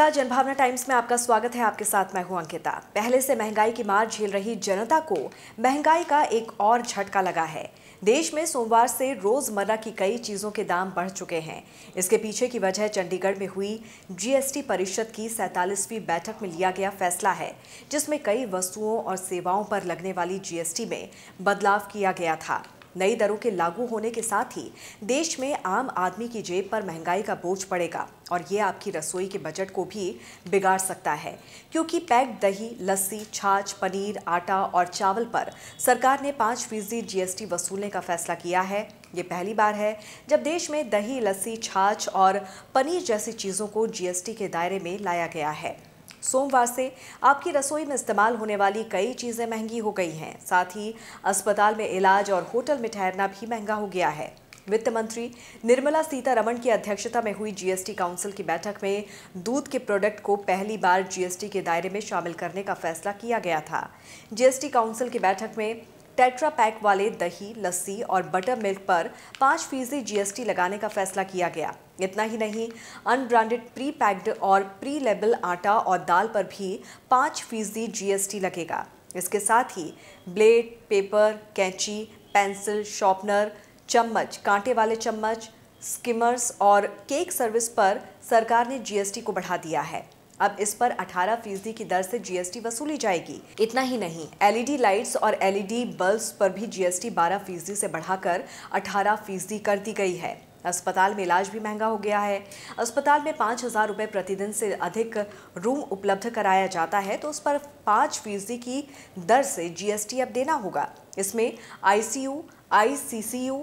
नमस्कार जनभावना टाइम्स में आपका स्वागत है आपके साथ मैं हूं अंकिता पहले से महंगाई की मार झेल रही जनता को महंगाई का एक और झटका लगा है देश में सोमवार से रोजमर्रा की कई चीज़ों के दाम बढ़ चुके हैं इसके पीछे की वजह चंडीगढ़ में हुई जीएसटी परिषद की सैतालीसवीं बैठक में लिया गया फैसला है जिसमें कई वस्तुओं और सेवाओं पर लगने वाली जीएसटी में बदलाव किया गया था नई दरों के लागू होने के साथ ही देश में आम आदमी की जेब पर महंगाई का बोझ पड़ेगा और ये आपकी रसोई के बजट को भी बिगाड़ सकता है क्योंकि पैक्ड दही लस्सी छाछ पनीर आटा और चावल पर सरकार ने पाँच फीसदी जीएसटी वसूलने का फैसला किया है ये पहली बार है जब देश में दही लस्सी छाछ और पनीर जैसी चीज़ों को जीएसटी के दायरे में लाया गया है सोमवार से आपकी रसोई में इस्तेमाल होने वाली कई चीज़ें महंगी हो गई हैं साथ ही अस्पताल में इलाज और होटल में ठहरना भी महंगा हो गया है वित्त मंत्री निर्मला सीतारमण की अध्यक्षता में हुई जीएसटी काउंसिल की बैठक में दूध के प्रोडक्ट को पहली बार जीएसटी के दायरे में शामिल करने का फैसला किया गया था जीएसटी काउंसिल की बैठक में टेट्रा पैक वाले दही लस्सी और बटर मिल्क पर पाँच फीसदी जीएसटी लगाने का फैसला किया गया इतना ही नहीं अनब्रांडेड प्री पैक्ड और प्री लेबल आटा और दाल पर भी पाँच फीसदी जीएसटी लगेगा इसके साथ ही ब्लेड पेपर कैंची पेंसिल शॉर्पनर चम्मच कांटे वाले चम्मच स्किमर्स और केक सर्विस पर सरकार ने जीएसटी को बढ़ा दिया है अब इस पर 18 फीसदी की दर से जीएसटी वसूली जाएगी इतना ही नहीं एलईडी लाइट्स e और एलईडी बल्ब्स e पर भी जीएसटी 12 फीसदी से बढ़ाकर 18 फीसदी कर दी गई है अस्पताल में इलाज भी महंगा हो गया है अस्पताल में पाँच हज़ार रुपये प्रतिदिन से अधिक रूम उपलब्ध कराया जाता है तो उस पर पाँच फीसदी की दर से जीएसटी अब देना होगा इसमें आईसीयू आईसीसीयू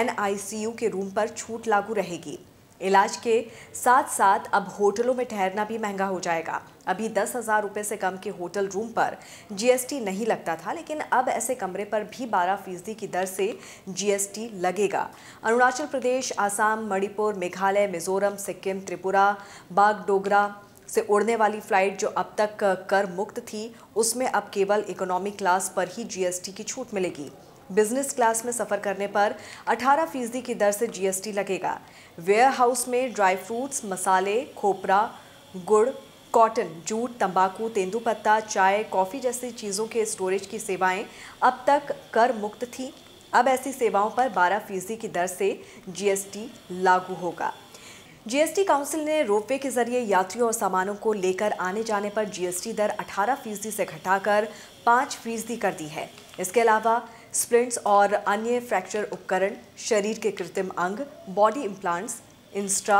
एनआईसीयू के रूम पर छूट लागू रहेगी इलाज के साथ साथ अब होटलों में ठहरना भी महंगा हो जाएगा अभी दस हज़ार रुपये से कम के होटल रूम पर जीएसटी नहीं लगता था लेकिन अब ऐसे कमरे पर भी बारह फीसदी की दर से जीएसटी लगेगा अरुणाचल प्रदेश आसाम मणिपुर मेघालय मिजोरम सिक्किम त्रिपुरा बागडोगरा से उड़ने वाली फ़्लाइट जो अब तक कर मुक्त थी उसमें अब केवल इकोनॉमी क्लास पर ही जीएसटी की छूट मिलेगी बिजनेस क्लास में सफ़र करने पर 18 फीसदी की दर से जीएसटी लगेगा वेयर हाउस में ड्राई फ्रूट्स मसाले खोपरा गुड़ कॉटन जूट तंबाकू तेंदूपत्ता चाय कॉफ़ी जैसी चीज़ों के स्टोरेज की सेवाएं अब तक कर मुक्त थी अब ऐसी सेवाओं पर 12 फीसदी की दर से जीएसटी लागू होगा जीएसटी काउंसिल ने रोपवे के जरिए यात्रियों और सामानों को लेकर आने जाने पर जीएसटी दर 18 फीसदी से घटाकर 5 फीसदी कर दी है इसके अलावा स्प्लिंट्स और अन्य फ्रैक्चर उपकरण शरीर के कृत्रिम अंग body implants 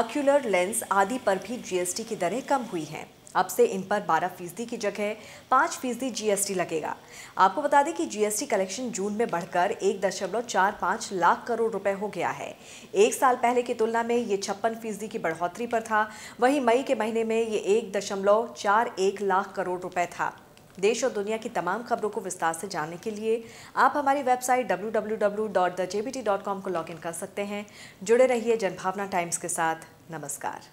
intraocular lens आदि पर भी जीएसटी की दरें कम हुई हैं अब से इन पर 12 फीसदी की जगह 5 फीसदी जीएसटी लगेगा आपको बता दें कि जीएसटी कलेक्शन जून में बढ़कर पाँच लाख करोड़ रुपए हो गया है एक साल पहले की तुलना में ये छप्पन फीसदी की बढ़ोतरी पर था वहीं मई के महीने में ये एक लाख करोड़ रुपए था देश और दुनिया की तमाम खबरों को विस्तार से जानने के लिए आप हमारी वेबसाइट www.thejbt.com को लॉगिन कर सकते हैं जुड़े रहिए जनभावना टाइम्स के साथ नमस्कार